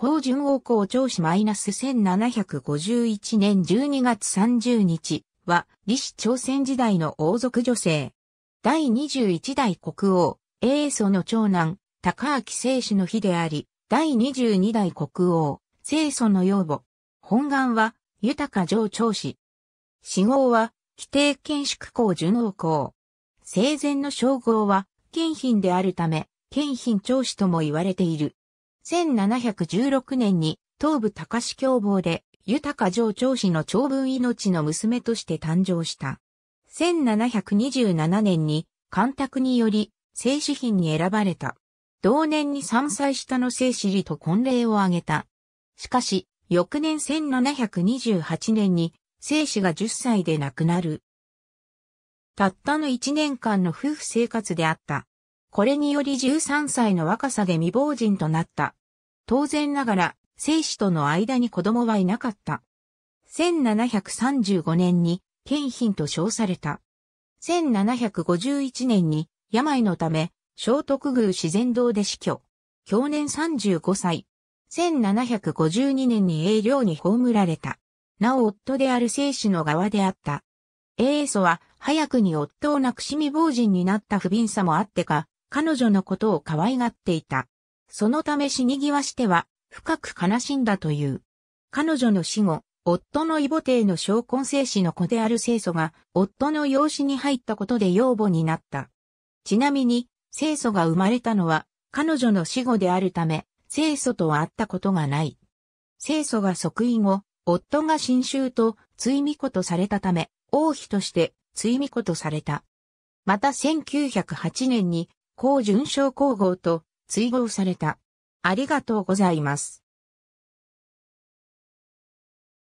高順王校長子マイナス1751年12月30日は、李氏朝鮮時代の王族女性。第21代国王、英祖の長男、高明聖子の妃であり、第22代国王、聖祖の養母。本願は、豊か上長子。死号は、規定建築校順王校。生前の称号は、県賓であるため、県賓長子とも言われている。1716年に東部高市凶暴で豊か上長氏の長文命の娘として誕生した。1727年に干拓により正子品に選ばれた。同年に3歳下の正子里と婚礼を挙げた。しかし、翌年1728年に正子が10歳で亡くなる。たったの1年間の夫婦生活であった。これにより13歳の若さで未亡人となった当然ながら、生死との間に子供はいなかった。1735年に、献品と称された。1751年に、病のため、聖徳宮自然堂で死去。去年35歳。1752年に栄領に葬られた。なお夫である生死の側であった。英祖は早くに夫を亡くし未亡人になった不憫さもあってか、彼女のことを可愛がっていた。そのため死に際しては、深く悲しんだという。彼女の死後、夫の異母帝の小根生死の子である清祖が、夫の養子に入ったことで養母になった。ちなみに、清祖が生まれたのは、彼女の死後であるため、清祖とは会ったことがない。清祖が即位後、夫が新州と追巫子とされたため、王妃として追巫子とされた。また1908年に、高順将皇后と追放された。ありがとうございます。